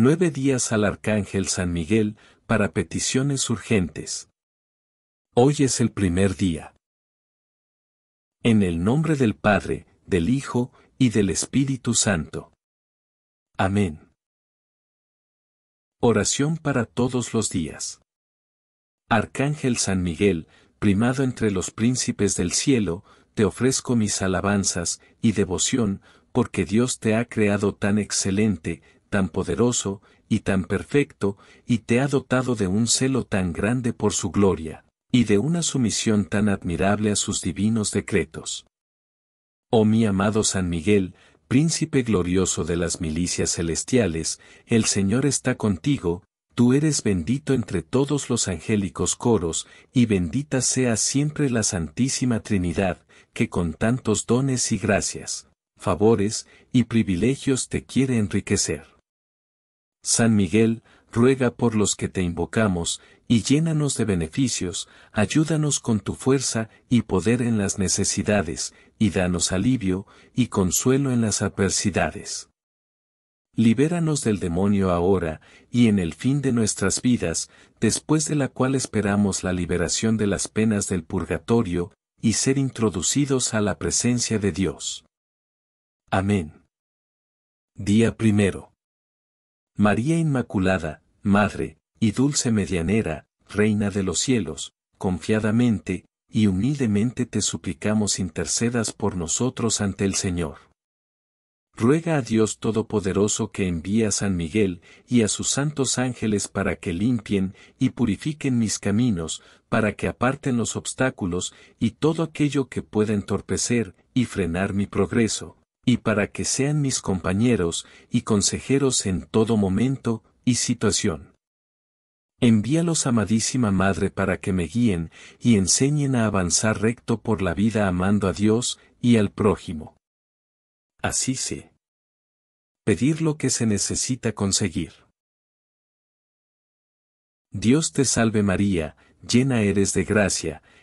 nueve días al Arcángel San Miguel para peticiones urgentes. Hoy es el primer día. En el nombre del Padre, del Hijo y del Espíritu Santo. Amén. Oración para todos los días. Arcángel San Miguel, primado entre los príncipes del cielo, te ofrezco mis alabanzas y devoción, porque Dios te ha creado tan excelente, tan poderoso, y tan perfecto, y te ha dotado de un celo tan grande por su gloria, y de una sumisión tan admirable a sus divinos decretos. Oh mi amado San Miguel, príncipe glorioso de las milicias celestiales, el Señor está contigo, tú eres bendito entre todos los angélicos coros, y bendita sea siempre la Santísima Trinidad, que con tantos dones y gracias, favores y privilegios te quiere enriquecer. San Miguel, ruega por los que te invocamos, y llénanos de beneficios, ayúdanos con tu fuerza y poder en las necesidades, y danos alivio y consuelo en las adversidades. Libéranos del demonio ahora, y en el fin de nuestras vidas, después de la cual esperamos la liberación de las penas del purgatorio, y ser introducidos a la presencia de Dios. Amén. Día primero. María Inmaculada, Madre, y Dulce Medianera, Reina de los cielos, confiadamente, y humildemente te suplicamos intercedas por nosotros ante el Señor. Ruega a Dios Todopoderoso que envíe a San Miguel y a sus santos ángeles para que limpien y purifiquen mis caminos, para que aparten los obstáculos y todo aquello que pueda entorpecer y frenar mi progreso, y para que sean mis compañeros y consejeros en todo momento y situación. Envíalos, amadísima Madre, para que me guíen y enseñen a avanzar recto por la vida amando a Dios y al prójimo. Así sé. Pedir lo que se necesita conseguir. Dios te salve María, llena eres de gracia,